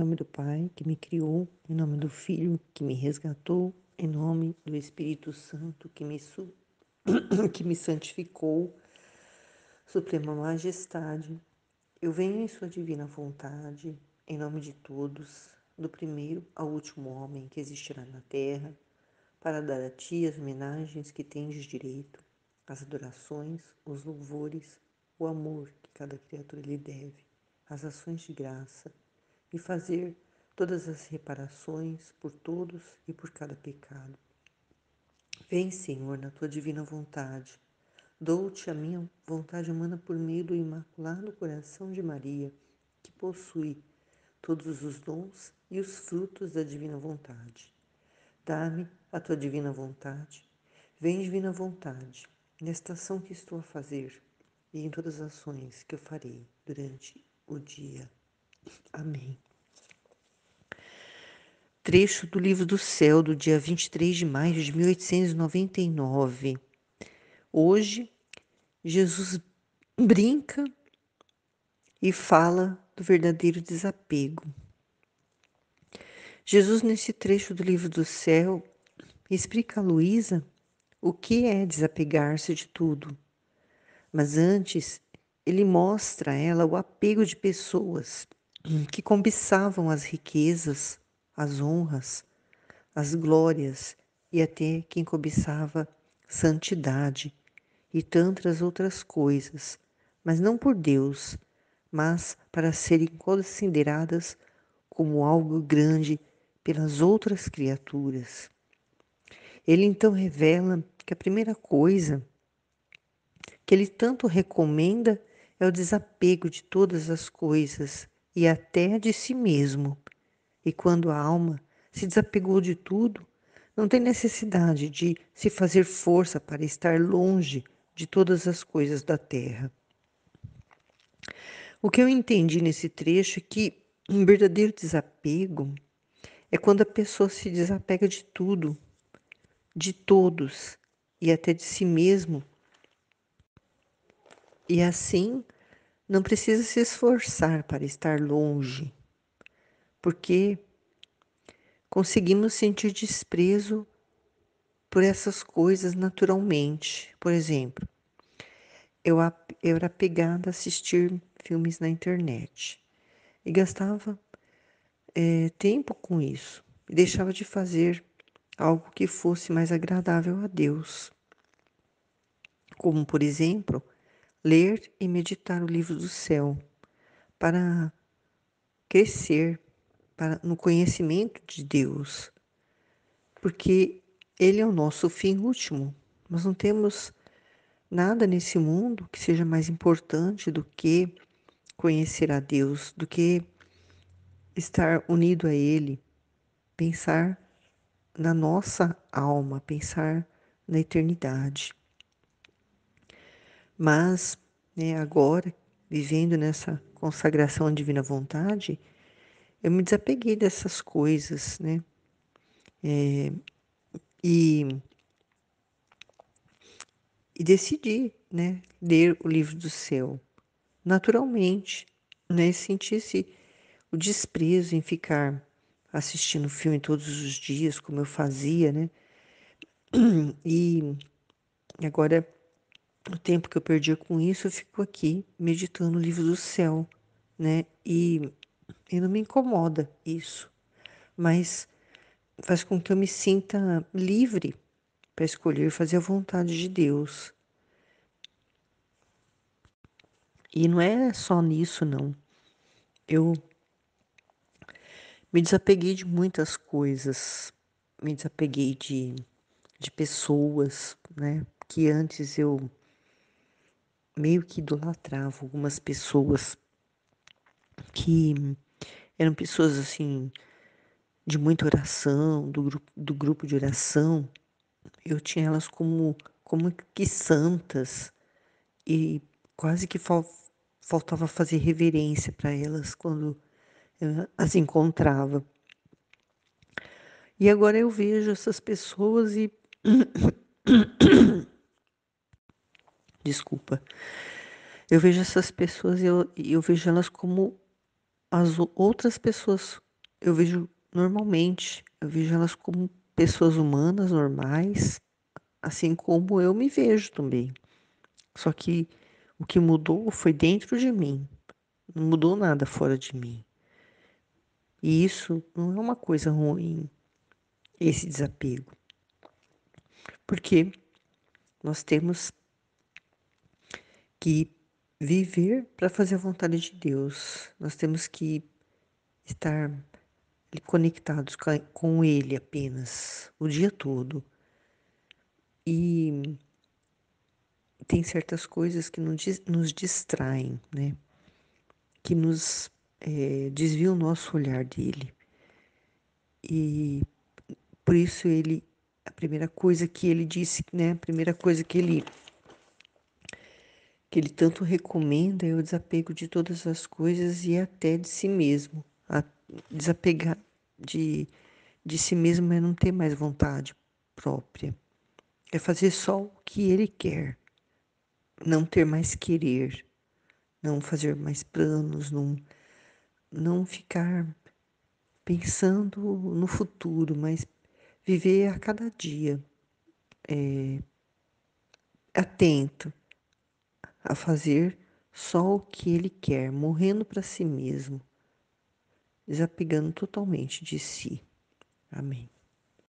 nome do Pai que me criou, em nome do Filho que me resgatou, em nome do Espírito Santo que me, su... que me santificou, Suprema Majestade, eu venho em Sua divina vontade, em nome de todos, do primeiro ao último homem que existirá na terra, para dar a Ti as homenagens que tendes direito, as adorações, os louvores, o amor que cada criatura lhe deve, as ações de graça e fazer todas as reparações por todos e por cada pecado. Vem, Senhor, na tua divina vontade. Dou-te a minha vontade humana por meio do imaculado coração de Maria, que possui todos os dons e os frutos da divina vontade. Dá-me a tua divina vontade. Vem, divina vontade, nesta ação que estou a fazer e em todas as ações que eu farei durante o dia. Amém trecho do livro do céu do dia 23 de maio de 1899. Hoje, Jesus brinca e fala do verdadeiro desapego. Jesus, nesse trecho do livro do céu, explica a Luísa o que é desapegar-se de tudo. Mas antes, ele mostra a ela o apego de pessoas que cobiçavam as riquezas, as honras, as glórias e até quem cobiçava santidade e tantas outras coisas, mas não por Deus, mas para serem consideradas como algo grande pelas outras criaturas. Ele então revela que a primeira coisa que ele tanto recomenda é o desapego de todas as coisas e até de si mesmo, e quando a alma se desapegou de tudo, não tem necessidade de se fazer força para estar longe de todas as coisas da terra. O que eu entendi nesse trecho é que um verdadeiro desapego é quando a pessoa se desapega de tudo, de todos e até de si mesmo. E assim, não precisa se esforçar para estar longe porque conseguimos sentir desprezo por essas coisas naturalmente. Por exemplo, eu, eu era pegada a assistir filmes na internet e gastava é, tempo com isso e deixava de fazer algo que fosse mais agradável a Deus, como, por exemplo, ler e meditar o livro do céu para crescer para, tá no conhecimento de Deus, porque Ele é o nosso fim último. Nós não temos nada nesse mundo que seja mais importante do que conhecer a Deus, do que estar unido a Ele, pensar na nossa alma, pensar na eternidade. Mas, né, agora, vivendo nessa consagração à divina vontade, eu me desapeguei dessas coisas, né? É, e, e decidi, né, ler o livro do céu naturalmente, né? sentisse o desprezo em ficar assistindo filme todos os dias, como eu fazia, né? E agora, o tempo que eu perdia com isso, eu fico aqui meditando o livro do céu, né? E e não me incomoda isso, mas faz com que eu me sinta livre para escolher fazer a vontade de Deus. E não é só nisso, não. Eu me desapeguei de muitas coisas, me desapeguei de, de pessoas, né? Que antes eu meio que idolatrava algumas pessoas que eram pessoas assim de muita oração, do, grupo, do grupo de oração. Eu tinha elas como, como que santas e quase que fal, faltava fazer reverência para elas quando eu as encontrava. E agora eu vejo essas pessoas e. Desculpa. Eu vejo essas pessoas e eu, eu vejo elas como as outras pessoas. Eu vejo normalmente, eu vejo elas como pessoas humanas normais, assim como eu me vejo também. Só que o que mudou foi dentro de mim, não mudou nada fora de mim. E isso não é uma coisa ruim, esse desapego. Porque nós temos que viver para fazer a vontade de Deus. Nós temos que estar conectados com Ele apenas o dia todo. E tem certas coisas que nos distraem, né? Que nos é, desviam o nosso olhar dele. E por isso ele, a primeira coisa que ele disse, né? A primeira coisa que ele que ele tanto recomenda é o desapego de todas as coisas e até de si mesmo. A desapegar de, de si mesmo é não ter mais vontade própria. É fazer só o que ele quer. Não ter mais querer. Não fazer mais planos. Não, não ficar pensando no futuro, mas viver a cada dia. É, atento a fazer só o que ele quer, morrendo para si mesmo, desapegando totalmente de si. Amém.